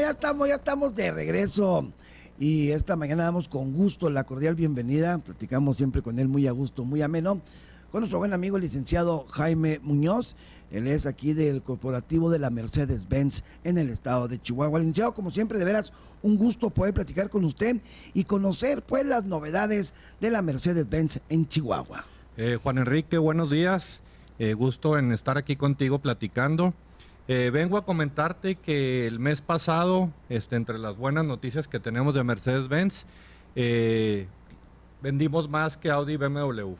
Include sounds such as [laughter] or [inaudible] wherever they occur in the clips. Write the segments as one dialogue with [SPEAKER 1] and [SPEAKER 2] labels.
[SPEAKER 1] ya estamos, ya estamos de regreso. Y esta mañana damos con gusto la cordial bienvenida. Platicamos siempre con él muy a gusto, muy ameno. Con nuestro buen amigo licenciado Jaime Muñoz. Él es aquí del corporativo de la Mercedes-Benz en el estado de Chihuahua. Licenciado, como siempre, de veras, un gusto poder platicar con usted y conocer pues las novedades de la
[SPEAKER 2] Mercedes-Benz en Chihuahua. Eh, Juan Enrique, buenos días. Eh, gusto en estar aquí contigo platicando. Eh, vengo a comentarte que el mes pasado, este, entre las buenas noticias que tenemos de Mercedes-Benz, eh, vendimos más que Audi y BMW.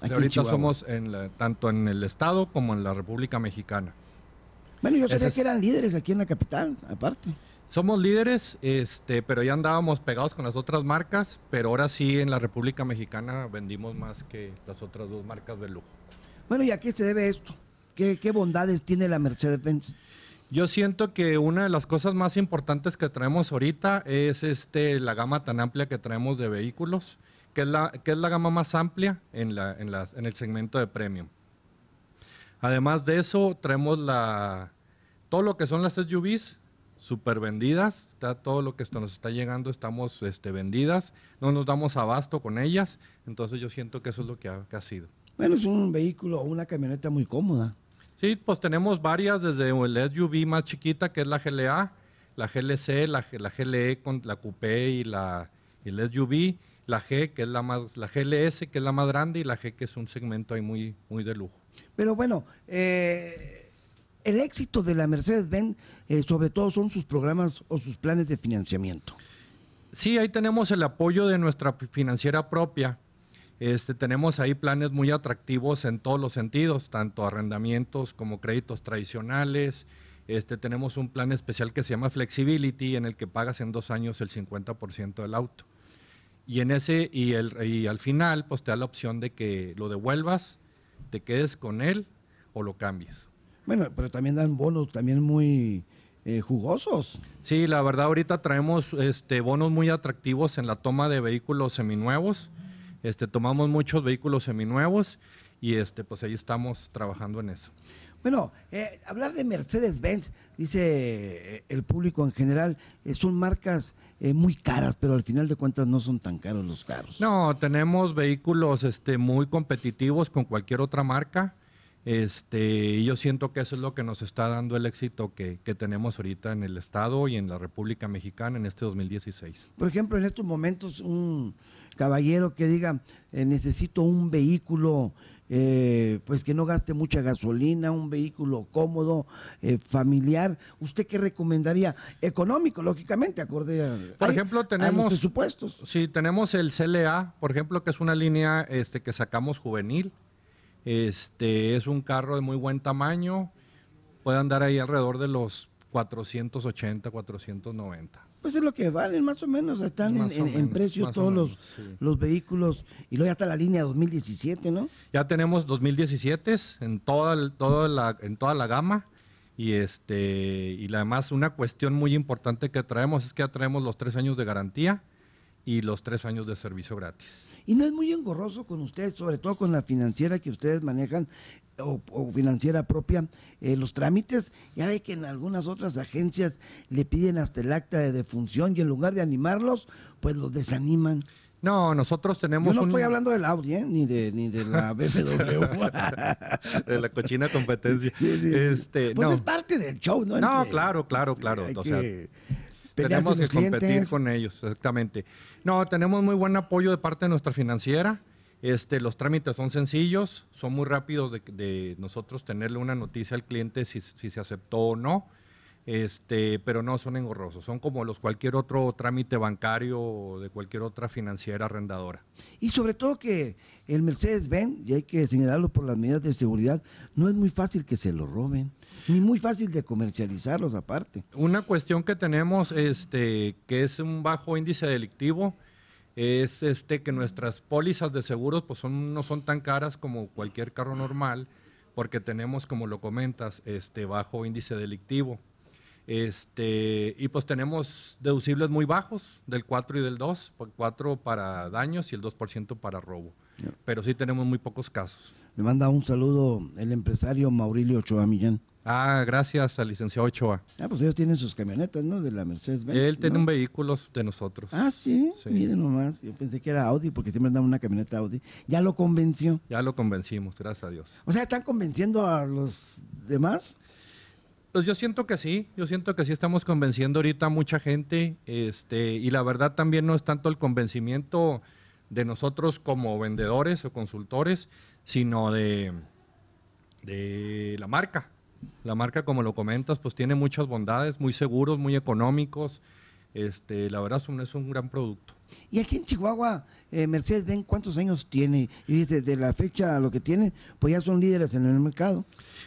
[SPEAKER 2] Ah, ahorita somos en tanto en el Estado como en la República Mexicana. Bueno, yo sabía que eran líderes
[SPEAKER 1] aquí en la capital,
[SPEAKER 2] aparte. Somos líderes, este, pero ya andábamos pegados con las otras marcas, pero ahora sí en la República Mexicana vendimos más que las otras dos marcas de lujo. Bueno, ¿y a qué se debe esto? ¿Qué, bondades tiene la Mercedes-Benz? Yo siento que una de las cosas más importantes que traemos ahorita es este, la gama tan amplia que traemos de vehículos, que es la, que es la gama más amplia en, la, en, el segmento de premium. Además de eso, traemos la, todo lo que son las SUVs super vendidas, está todo lo que nos está llegando estamos este, vendidas, no nos damos abasto con ellas, entonces yo siento que eso es lo que ha, que ha sido.
[SPEAKER 1] Bueno, es un vehículo o una camioneta muy cómoda.
[SPEAKER 2] Sí, pues tenemos varias, desde el SUV más chiquita, que es la GLA, la GLC, la, GLE con la Coupé y la el SUV, la G, que es la más, la GLS, que es la más grande, y la G, que es un segmento ahí muy, muy de lujo.
[SPEAKER 1] Pero bueno, eh, el éxito de la Mercedes-Benz, eh, sobre todo, son sus programas o sus planes de
[SPEAKER 2] financiamiento. Sí, ahí tenemos el apoyo de nuestra financiera propia, este, tenemos ahí planes muy atractivos en todos los sentidos, tanto arrendamientos como créditos tradicionales. Este, tenemos un plan especial que se llama Flexibility, en el que pagas en dos años el 50% del auto. Y, en ese, y, al final, pues te da la opción de que lo devuelvas, te quedes con él o lo cambies. Bueno, pero también dan bonos también muy eh, jugosos. Sí, la verdad ahorita traemos este, bonos muy atractivos en la toma de vehículos seminuevos este, tomamos muchos vehículos seminuevos y este, pues ahí estamos trabajando en eso.
[SPEAKER 1] Bueno, eh, hablar de Mercedes-Benz, dice eh, el público en general, eh, son marcas muy caras, pero al final de cuentas no son tan caros los carros.
[SPEAKER 2] No, tenemos vehículos este, muy competitivos con cualquier otra marca. Este, yo siento que eso es lo que nos está dando el éxito que, que, tenemos ahorita en el Estado y en la República Mexicana en este 2016.
[SPEAKER 1] Por ejemplo, en estos momentos, un, caballero que diga, eh, necesito un vehículo eh, pues que no gaste mucha gasolina, un vehículo cómodo, eh, familiar. ¿Usted qué recomendaría? Económico, lógicamente, acorde a, por ejemplo, tenemos, presupuestos.
[SPEAKER 2] Sí, tenemos el CLA, por ejemplo, que es una línea este, que sacamos juvenil. Este, es un carro de muy buen tamaño, puede andar ahí alrededor de los 480, 490
[SPEAKER 1] pues es lo que valen más o menos, están en, precio todos
[SPEAKER 2] los, vehículos y luego ya está la línea 2017, ¿no? Ya tenemos 2017 en toda, la, en toda la gama y este y además una cuestión muy importante que traemos es que ya traemos los tres años de garantía y los tres años de servicio gratis.
[SPEAKER 1] Y no es muy engorroso con ustedes, sobre todo con la financiera que ustedes manejan o, financiera propia, eh, los trámites. Ya ve que en algunas otras agencias le piden hasta el acta de defunción y en lugar de animarlos, pues los desaniman.
[SPEAKER 2] No, nosotros tenemos. Yo no estoy hablando del Audi, ¿eh? ni de ni de la [laughs] BMW. de la cochina competencia. este, pues es parte del show, ¿no? No, claro, claro, este, claro. O sea, tenemos que competir con ellos, exactamente. No, tenemos muy buen apoyo de parte de nuestra financiera. Este, los trámites son sencillos, son muy rápidos de, nosotros tenerle una noticia al cliente si, se aceptó o no, este, pero no son engorrosos, son como los cualquier otro trámite bancario o de cualquier otra financiera arrendadora. Y sobre todo
[SPEAKER 1] que el Mercedes-Benz, y hay que señalarlo por las medidas de seguridad, no es muy fácil que se lo roben. Y muy fácil de comercializarlos aparte.
[SPEAKER 2] Una cuestión que tenemos, este, que es un bajo índice delictivo, es este que nuestras pólizas de seguros pues no son tan caras como cualquier carro normal, porque tenemos, como lo comentas, este bajo índice delictivo. Este, y pues tenemos deducibles muy bajos, del 4 y del 2, 4 para daños y el 2% para robo. Pero sí tenemos muy pocos casos.
[SPEAKER 1] Me manda un saludo el empresario Maurilio Ochoa
[SPEAKER 2] Millán. Ah, gracias al licenciado Ochoa. Ah,
[SPEAKER 1] pues ellos tienen sus
[SPEAKER 2] camionetas, ¿no? De la Mercedes-Benz. Él tiene un vehículo de nosotros. Ah, ¿sí? Miren
[SPEAKER 1] nomás. Yo pensé que era Audi porque siempre andaba una camioneta Audi.
[SPEAKER 2] Ya lo convenció. Ya lo convencimos, gracias a Dios. O sea, ¿están convenciendo a los demás? Pues yo siento que sí, yo siento que sí estamos convenciendo ahorita a mucha gente, este, y la verdad también no es tanto el convencimiento de nosotros como vendedores o consultores, sino de, de la marca. La marca, como lo comentas, pues tiene muchas bondades, muy seguros, muy económicos. Este, la verdad es un gran producto. Y aquí en Chihuahua, eh, Mercedes ven, ¿cuántos años
[SPEAKER 1] tiene? Y desde la fecha a lo que tiene, pues ya son líderes en el mercado.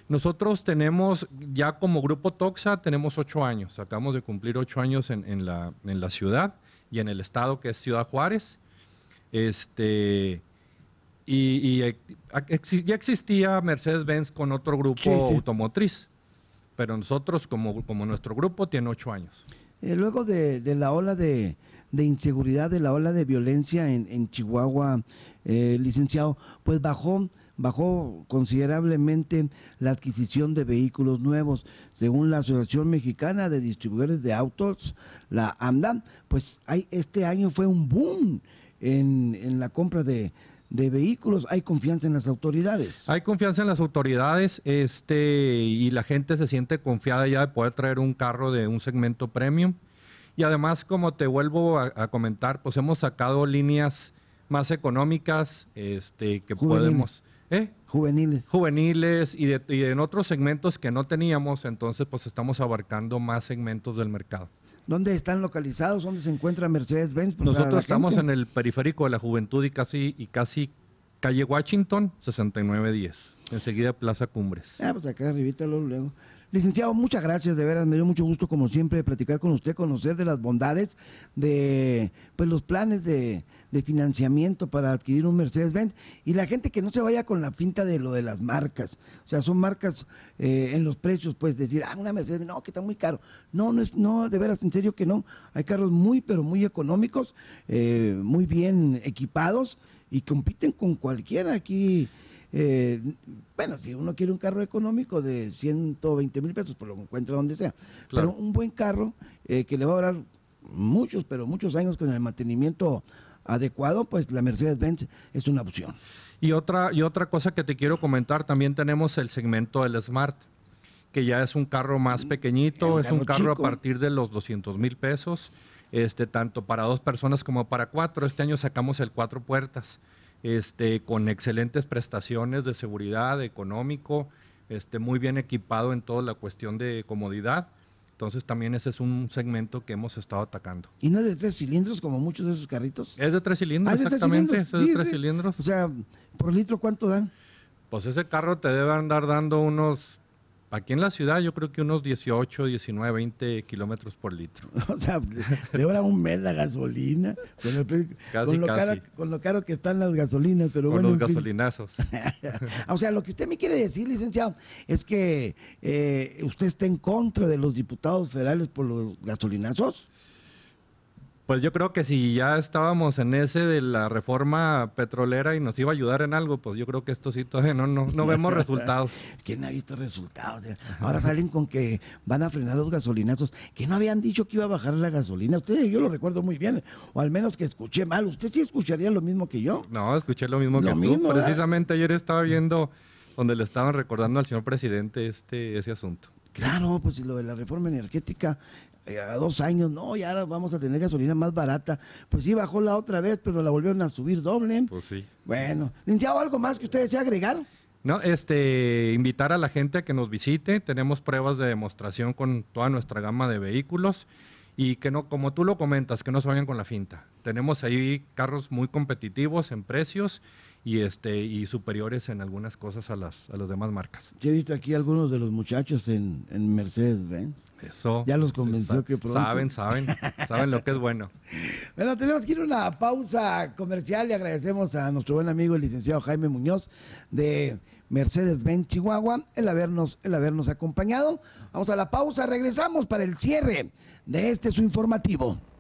[SPEAKER 2] Nosotros tenemos, ya como grupo Toxa, tenemos ocho años. Acabamos de cumplir ocho años en, la, en la ciudad y en el estado que es Ciudad Juárez. Este, y, ya existía Mercedes-Benz con otro grupo automotriz, pero nosotros, como, como nuestro grupo, tiene ocho años.
[SPEAKER 1] Eh, luego de, la ola de, inseguridad, de la ola de violencia en, en Chihuahua, eh, licenciado, pues bajó bajó considerablemente la adquisición de vehículos nuevos. Según la Asociación Mexicana de Distribuidores de Autos, la AMDA, pues hay, este año fue un boom en, en la compra de, de vehículos. Hay confianza en las autoridades.
[SPEAKER 2] Hay confianza en las autoridades este, y la gente se siente confiada ya de poder traer un carro de un segmento premium. Y además, como te vuelvo a, comentar, pues hemos sacado líneas más económicas este, que Juveniles. podemos... ¿eh? Juveniles. Juveniles y, de, y en otros segmentos que no teníamos, entonces pues estamos abarcando más segmentos del mercado. ¿Dónde están
[SPEAKER 1] localizados? ¿Dónde se encuentra Mercedes-Benz? Pues, Nosotros estamos en
[SPEAKER 2] el periférico de la juventud y casi, y casi calle Washington, 6910. Enseguida Plaza Cumbres.
[SPEAKER 1] Ah, pues acá arribita luego. Licenciado, muchas gracias, de veras, me dio mucho gusto como siempre platicar con usted, conocer de las bondades de pues los planes de, financiamiento para adquirir un Mercedes-Benz y la gente que no se vaya con la finta de lo de las marcas, o sea, son marcas eh, en los precios, pues decir, ah, una Mercedes, no, que está muy caro, no, no es, no, de veras, en serio que no, hay carros muy, pero muy económicos, eh, muy bien equipados y compiten con cualquiera aquí eh, bueno, si uno quiere un carro económico de 120 mil pesos, pues lo encuentra donde sea. Pero un buen carro eh, que le va a durar muchos, pero muchos años con el mantenimiento adecuado, pues la Mercedes-Benz es una
[SPEAKER 2] opción. Y otra, y otra cosa que te quiero comentar, también tenemos el segmento del Smart, que ya es un carro más pequeñito, es un carro a partir de los 200 mil pesos, este, tanto para dos personas como para cuatro. Este año sacamos el cuatro puertas este, con excelentes prestaciones de seguridad, económico, este, muy bien equipado en toda la cuestión de comodidad. Entonces también ese es un segmento que hemos estado atacando.
[SPEAKER 1] ¿Y no es de tres cilindros como muchos de esos carritos?
[SPEAKER 2] Es de tres cilindros, exactamente. Ah, es de tres cilindros. O
[SPEAKER 1] sea, ¿por litro cuánto dan?
[SPEAKER 2] Pues ese carro te debe andar dando unos Aquí en la ciudad yo creo que unos 18, 19, 20 kilómetros por litro. [laughs] o sea,
[SPEAKER 1] le ahora un mes la gasolina, con, con, lo caro, que están las gasolinas, pero con los gasolinazos. [laughs] o sea, lo que usted me quiere decir, licenciado, es que
[SPEAKER 2] eh, usted está en contra de los diputados federales por los gasolinazos. Pues yo creo que si ya estábamos en ese de la reforma petrolera y nos iba a ayudar en algo, pues yo creo que esto sí todavía no, no, no vemos [laughs] resultados. ¿Quién ha visto resultados?
[SPEAKER 1] Ahora salen con que van a frenar los gasolinazos, que no habían dicho que iba a bajar la gasolina. Ustedes, yo lo recuerdo muy bien, o al menos que escuché mal. ¿Usted sí escucharía lo mismo que yo?
[SPEAKER 2] No, escuché lo mismo que tú. Precisamente ayer estaba viendo donde le estaban recordando al señor presidente este, ese asunto.
[SPEAKER 1] Claro, pues si lo de la reforma energética eh, a dos años, no, y ahora vamos a tener gasolina más barata. Pues sí, bajó la otra vez, pero la volvieron a subir doble. Pues sí. Bueno, licenciado, ¿algo más que usted desea agregar?
[SPEAKER 2] No, este, invitar a la gente a que nos visite. Tenemos pruebas de demostración con toda nuestra gama de vehículos y que no, como tú lo comentas, que no se vayan con la finta. Tenemos ahí carros muy competitivos en precios y, este, y superiores en algunas cosas a las, a las demás marcas. Ya he visto aquí algunos de los
[SPEAKER 1] muchachos en, Mercedes-Benz. Eso. Ya los convenció que pronto. Saben, saben, saben lo que es bueno. [laughs] Bueno, tenemos que ir a una pausa comercial y agradecemos a nuestro buen amigo el licenciado Jaime Muñoz de Mercedes-Benz Chihuahua el habernos, el habernos acompañado. Vamos a la pausa, regresamos para el cierre de este su informativo.